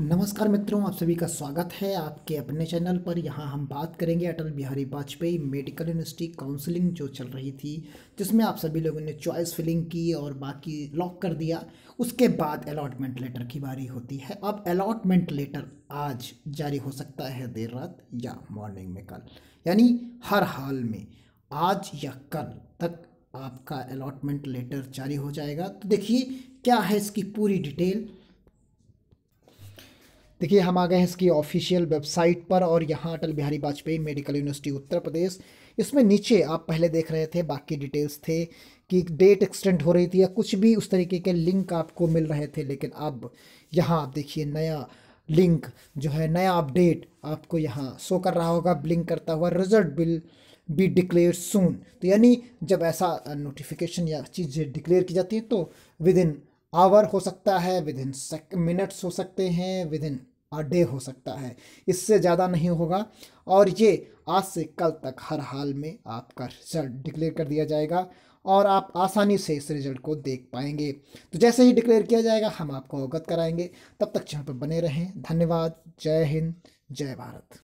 नमस्कार मित्रों आप सभी का स्वागत है आपके अपने चैनल पर यहाँ हम बात करेंगे Atal Bihari Vajpayee medical university counselling जो चल रही थी जिसमें आप सभी लोगों ने चॉइस फिलिंग की और बाकी लॉक कर दिया उसके बाद अलॉटमेंट लेटर की बारी होती है अब अलॉटमेंट लेटर आज जारी हो सकता है देर रात या मॉर्निंग में कल यानी हर हाल में आज या कल तक आपका अलॉटमेंट लेटर जारी हो जाएगा तो देखिए क्या है इसकी पूरी डिटेल देखिए हम आ गए हैं इसकी ऑफिशियल वेबसाइट पर और यहाँ अटल बिहारी वाजपेयी मेडिकल यूनिवर्सिटी उत्तर प्रदेश इसमें नीचे आप पहले देख रहे थे बाकी डिटेल्स थे कि डेट एक्सटेंड हो रही थी या कुछ भी उस तरीके के लिंक आपको मिल रहे थे लेकिन अब यहाँ आप देखिए नया लिंक जो है नया अपडेट आपको यहाँ शो कर रहा होगा ब्लिंक करता हुआ result will be declare soon तो यानी जब ऐसा नोटिफिकेशन या चीज़ डिक्लेयर की जाती है तो विद इन आवर हो सकता है विद इन मिनट्स हो सकते हैं विद इन अ डे हो सकता है इससे ज़्यादा नहीं होगा और ये आज से कल तक हर हाल में आपका रिजल्ट डिक्लेयर कर दिया जाएगा और आप आसानी से इस रिजल्ट को देख पाएंगे तो जैसे ही डिक्लेयर किया जाएगा हम आपको अवगत कराएंगे तब तक चैनल पर बने रहें धन्यवाद जय हिंद जय भारत